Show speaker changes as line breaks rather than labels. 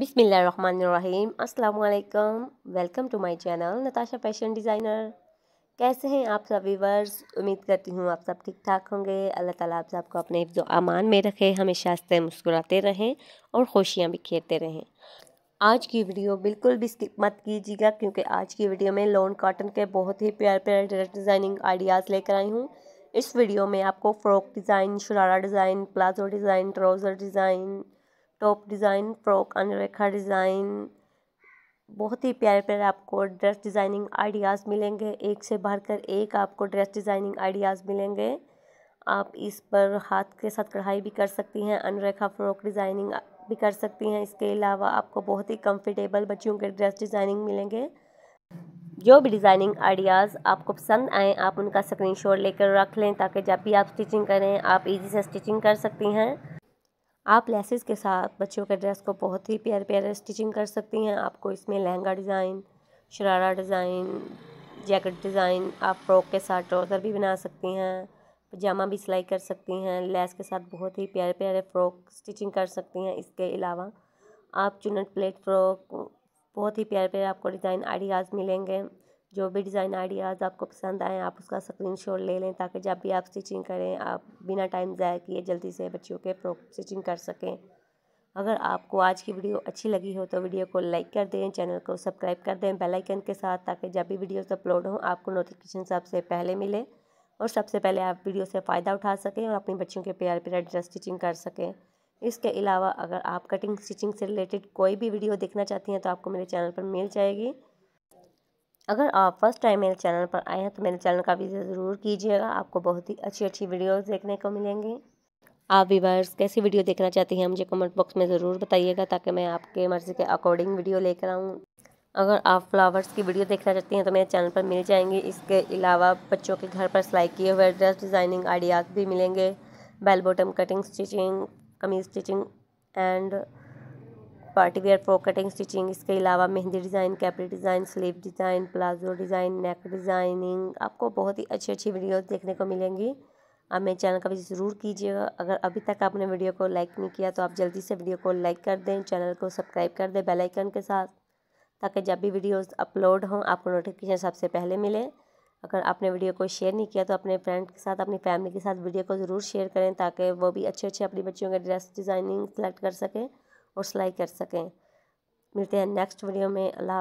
बिसमीम अल्लाम welcome to my channel Natasha fashion designer कैसे हैं आप सब व्यूवर्स उम्मीद करती हूँ आप सब ठीक ठाक होंगे अल्लाह ताला आप सबको अपने हिफ्ज अमान में रखे हमेशा से मुस्कुराते रहें और खुशियाँ बिखेरते रहें आज की वीडियो बिल्कुल भी स्किप मत कीजिएगा क्योंकि आज की वीडियो में लॉन कॉटन के बहुत ही प्यार प्यार डिज़ाइनिंग आइडियाज़ लेकर आई हूँ इस वीडियो में आपको frock design sharara design palazzo design trouser design top design frock अनरेखा डिज़ाइन बहुत ही प्यारे प्यारे आपको ड्रेस डिज़ाइनिंग आइडियाज़ मिलेंगे एक से बढ़कर एक आपको ड्रेस डिज़ाइनिंग आइडियाज़ मिलेंगे आप इस पर हाथ के साथ कढ़ाई भी कर सकती हैं अनरेखा फ्रॉक डिज़ाइनिंग भी कर सकती हैं इसके अलावा आपको बहुत ही कंफर्टेबल बच्चियों के ड्रेस डिज़ाइनिंग मिलेंगे जो भी डिज़ाइनिंग आइडियाज़ आपको पसंद आए आप उनका स्क्रीनशॉट लेकर रख लें ताकि जब भी आप स्टिचिंग करें आप इजी से स्टिचिंग कर सकती हैं आप लेसेस के साथ बच्चों के ड्रेस को बहुत ही प्यारे प्यारे स्टिचिंग कर सकती हैं आपको इसमें lehenga design sharara design jacket design आप फ्रॉक के साथ ट्राउज़र भी बना सकती हैं पजामा भी सिलाई कर सकती हैं लेस के साथ बहुत ही प्यारे प्यारे फ्रॉक स्टिचिंग कर सकती हैं इसके अलावा आप चुनट प्लेट फ्रॉक बहुत ही प्यारे प्यारे आपको डिज़ाइन आइडियाज़ मिलेंगे जो भी डिज़ाइन आइडियाज़ आपको पसंद आएँ आप उसका स्क्रीन शॉट ले लें ताकि जब भी आप स्टिचिंग करें आप बिना टाइम ज़ाय किए जल्दी से बच्चियों के फ्रॉक स्टिचिंग कर सकें अगर आपको आज की वीडियो अच्छी लगी हो तो वीडियो को लाइक कर दें चैनल को सब्सक्राइब कर दें बेल आइकन के साथ ताकि जब भी वीडियोस अपलोड हों आपको नोटिफिकेशन सबसे पहले मिले और सबसे पहले आप वीडियो से फ़ायदा उठा सकें और अपनी बच्चियों के प्यार प्यार ड्रेस स्टिचिंग कर सकें इसके अलावा अगर आप कटिंग स्टिचिंग से रिलेटेड कोई भी वीडियो देखना चाहती हैं तो आपको मेरे चैनल पर मिल जाएगी अगर आप फर्स्ट टाइम मेरे चैनल पर आए हैं तो मेरे चैनल का विजिट ज़रूर कीजिएगा आपको बहुत ही अच्छी अच्छी वीडियोस देखने को मिलेंगी आप व्यूवर्स कैसी वीडियो देखना चाहती हैं मुझे कमेंट बॉक्स में ज़रूर बताइएगा ताकि मैं आपके मर्ज़ी के अकॉर्डिंग वीडियो लेकर आऊँ अगर आप फ्लावर्स की वीडियो देखना चाहती हैं तो मेरे चैनल पर मिल जाएंगी इसके अलावा बच्चों के घर पर सिलाई किए हुए ड्रेस डिज़ाइनिंग आइडियाज़ भी मिलेंगे bell bottom cutting stitching kameez stitching and party wear frock cutting stitching इसके अलावा mehndi design capri design sleeve design palazzo design neck designing आपको बहुत ही अच्छी अच्छी वीडियोज़ देखने को मिलेंगी आप मेरे चैनल का भी ज़रूर कीजिएगा अगर अभी तक आपने वीडियो को लाइक नहीं किया तो आप जल्दी से वीडियो को लाइक कर दें चैनल को सब्सक्राइब कर दें बेलाइकन के साथ ताकि जब भी वीडियोज़ अपलोड हों आपको नोटिफिकेशन सबसे पहले मिले अगर आपने वीडियो को शेयर नहीं किया तो अपने फ्रेंड के साथ अपनी फैमिली के साथ वीडियो को ज़रूर शेयर करें ताकि वो भी अच्छे अच्छे अपनी बच्चियों के ड्रेस डिज़ाइनिंग सेलेक्ट कर सकें और सिलाई कर सकें मिलते हैं नेक्स्ट वीडियो में अल्लाह